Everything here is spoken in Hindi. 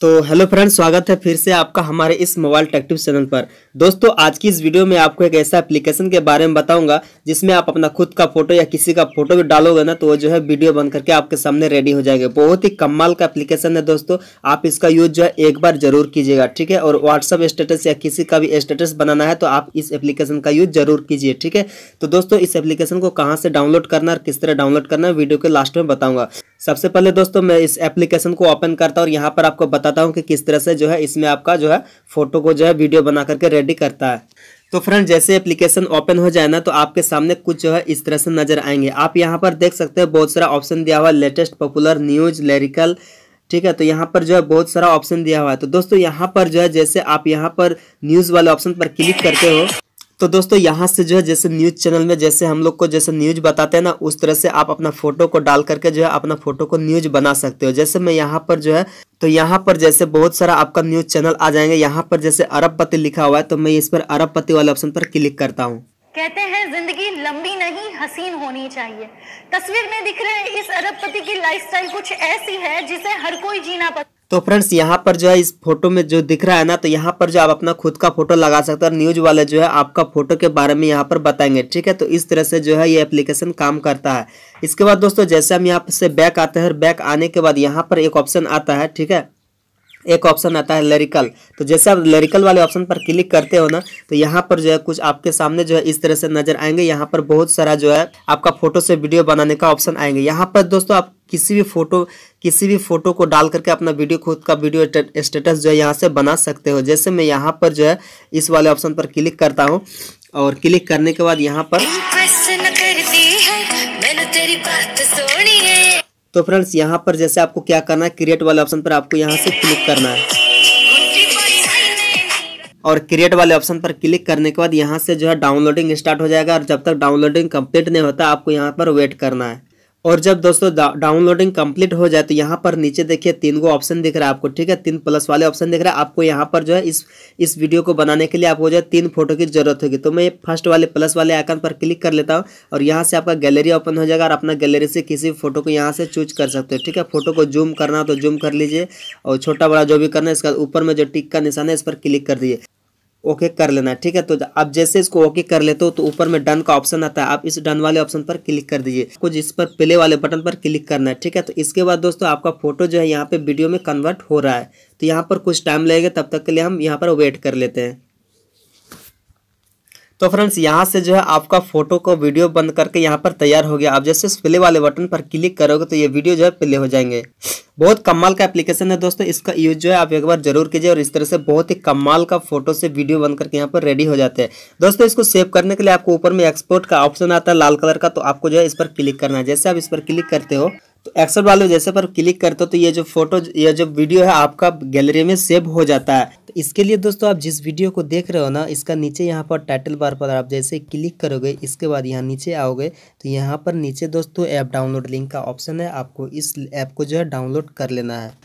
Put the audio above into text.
तो हेलो फ्रेंड्स स्वागत है फिर से आपका हमारे इस मोबाइल टेक्टिव चैनल पर दोस्तों आज की इस वीडियो में आपको एक ऐसा एप्लीकेशन के बारे में बताऊंगा जिसमें आप अपना खुद का फोटो या किसी का फोटो भी डालोगे ना तो वो जो है वीडियो बन करके आपके सामने रेडी हो जाएगा बहुत ही कमाल का एप्लीकेशन है दोस्तों आप इसका यूज जो है एक बार जरूर कीजिएगा ठीक है और व्हाट्सअप स्टेटस या किसी का भी स्टेटस बनाना है तो आप इस एप्लीकेशन का यूज जरूर कीजिए ठीक है तो दोस्तों इस एप्लीकेशन को कहाँ से डाउनलोड करना और किस तरह डाउनलोड करना है वीडियो के लास्ट में बताऊंगा सबसे पहले दोस्तों मैं इस एप्लीकेशन को ओपन करता हूँ और यहाँ पर आपको बताता हूँ कि किस तरह से जो है इसमें आपका जो है फोटो को जो है वीडियो बना करके रेडी करता है तो फ्रेंड जैसे एप्लीकेशन ओपन हो जाए ना तो आपके सामने कुछ जो है इस तरह से नजर आएंगे आप यहाँ पर देख सकते हैं बहुत सारा ऑप्शन दिया हुआ लेटेस्ट पॉपुलर न्यूज लेरिकल ठीक है तो यहाँ पर जो है बहुत सारा ऑप्शन दिया हुआ है तो दोस्तों यहाँ पर जो है जैसे आप यहाँ पर न्यूज़ वाले ऑप्शन पर क्लिक करते हो तो दोस्तों यहाँ से जो है जैसे न्यूज़ चैनल में जैसे हम लोग को जैसे न्यूज़ बताते हैं ना उस तरह से आप अपना फोटो को डाल करके जो है अपना फोटो को न्यूज़ बना सकते हो जैसे मैं यहाँ पर जो है तो यहाँ पर जैसे बहुत सारा आपका न्यूज़ चैनल आ जाएंगे यहाँ पर जैसे अरबपति लिखा हुआ है तो मैं इस पर अरबपति वाले ऑप्शन पर क्लिक करता हूँ कहते हैं जिंदगी लंबी नहीं हसीन होनी चाहिए तस्वीर में दिख रहे इस अरबपति की लाइफस्टाइल कुछ ऐसी है जिसे हर कोई जीना पसंद तो फ्रेंड्स यहाँ पर जो है इस फोटो में जो दिख रहा है ना तो यहाँ पर जो आप अपना खुद का फोटो लगा सकते हैं और न्यूज वाले जो है आपका फोटो के बारे में यहाँ पर बताएंगे ठीक है तो इस तरह से जो है ये एप्लीकेशन काम करता है इसके बाद दोस्तों जैसे हम यहाँ से बैक आते हैं और बैक आने के बाद यहाँ पर एक ऑप्शन आता है ठीक है एक ऑप्शन आता है लरिकल तो जैसे आप लरिकल वाले ऑप्शन पर क्लिक करते हो ना तो यहाँ पर जो है कुछ आपके सामने जो है इस तरह से नजर आएंगे यहाँ पर बहुत सारा जो है आपका फोटो से वीडियो बनाने का ऑप्शन आएंगे यहाँ पर दोस्तों आप किसी भी फोटो किसी भी फोटो को डाल करके अपना वीडियो खुद का वीडियो स्टेटस जो है यहाँ से बना सकते हो जैसे मैं यहाँ पर जो है इस वाले ऑप्शन पर क्लिक करता हूँ और क्लिक करने के बाद यहाँ पर तेरी बात सोनी है तो फ्रेंड्स यहाँ पर जैसे आपको क्या करना है क्रिएट वाले ऑप्शन पर आपको यहाँ से क्लिक करना है और क्रिएट वाले ऑप्शन पर क्लिक करने के बाद यहाँ से जो है डाउनलोडिंग स्टार्ट हो जाएगा और जब तक डाउनलोडिंग कंप्लीट नहीं होता आपको यहाँ पर वेट करना है और जब दोस्तों डाउनलोडिंग कंप्लीट हो जाए तो यहाँ पर नीचे देखिए तीन गो ऑप्शन दिख रहा है आपको ठीक है तीन प्लस वाले ऑप्शन दिख रहा है आपको यहाँ पर जो है इस इस वीडियो को बनाने के लिए आपको जो है तीन फोटो की जरूरत होगी तो मैं फर्स्ट वाले प्लस वाले आइकन पर क्लिक कर लेता हूँ और यहाँ से आपका गैलरी ओपन हो जाएगा और अपना गैलरी से किसी भी फोटो को यहाँ से चूज कर सकते हो ठीक है फोटो को जूम करना हो तो जूम कर लीजिए और छोटा बड़ा जो भी करना है इसका ऊपर में जो टिक का निशान है इस पर क्लिक कर दीजिए ओके कर लेना है ठीक है तो अब जैसे इसको ओके कर लेते हो तो ऊपर में डन का ऑप्शन आता है आप इस डन वाले ऑप्शन पर क्लिक कर दीजिए कुछ इस पर प्ले वाले बटन पर क्लिक करना है ठीक है तो इसके बाद दोस्तों आपका फोटो जो है यहाँ पे वीडियो में कन्वर्ट हो रहा है तो यहाँ पर कुछ टाइम लगेगा तब तक के लिए हम यहाँ पर वेट कर लेते हैं तो फ्रेंड्स यहाँ से जो है आपका फोटो को वीडियो बंद करके यहाँ पर तैयार हो गया आप जैसे इस प्ले वाले बटन पर क्लिक करोगे तो ये वीडियो जो है प्ले हो जाएंगे बहुत कमाल का एप्लीकेशन है दोस्तों इसका यूज जो है आप एक बार जरूर कीजिए और इस तरह से बहुत ही कमाल का फोटो से वीडियो बन करके यहाँ पर रेडी हो जाते हैं दोस्तों इसको सेव करने के लिए आपको ऊपर में एक्सपोर्ट का ऑप्शन आता है लाल कलर का तो आपको जो है इस पर क्लिक करना है जैसे आप इस पर क्लिक करते हो तो एक्सपोर्ट वाले जैसे पर क्लिक करते हो तो ये जो फोटो ये जो वीडियो है आपका गैलरी में सेव हो जाता है इसके लिए दोस्तों आप जिस वीडियो को देख रहे हो ना इसका नीचे यहाँ पर टाइटल बार पर आप जैसे क्लिक करोगे इसके बाद यहाँ नीचे आओगे तो यहाँ पर नीचे दोस्तों ऐप डाउनलोड लिंक का ऑप्शन है आपको इस ऐप को जो है डाउनलोड कर लेना है